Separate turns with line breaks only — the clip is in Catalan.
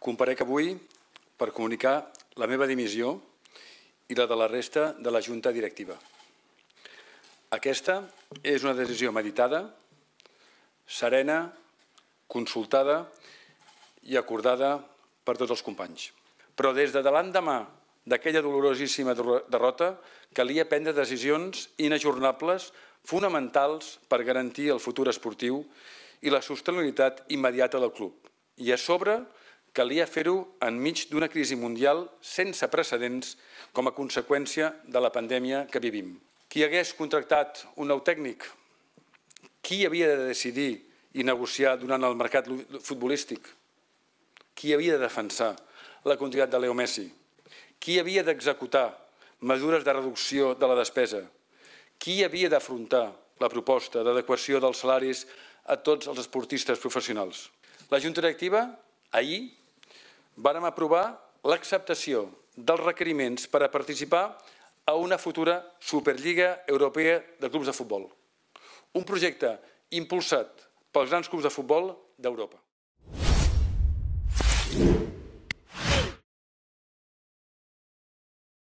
Comparec avui per comunicar la meva dimissió i la de la resta de la Junta Directiva. Aquesta és una decisió meditada, serena, consultada i acordada per tots els companys. Però des de l'endemà d'aquella dolorosíssima derrota calia prendre decisions inajornables fonamentals per garantir el futur esportiu i la sostenibilitat immediata del club. I a sobre, calia fer-ho enmig d'una crisi mundial sense precedents com a conseqüència de la pandèmia que vivim. Qui hagués contractat un nou tècnic? Qui havia de decidir i negociar durant el mercat futbolístic? Qui havia de defensar la continuïtat de Leo Messi? Qui havia d'executar mesures de reducció de la despesa? Qui havia d'afrontar la proposta d'adequació dels salaris a tots els esportistes professionals? La Junta Directiva ahir vàrem aprovar l'acceptació dels requeriments per a participar a una futura Superliga Europea de Clubs de Futbol, un projecte impulsat pels grans clubs de futbol d'Europa.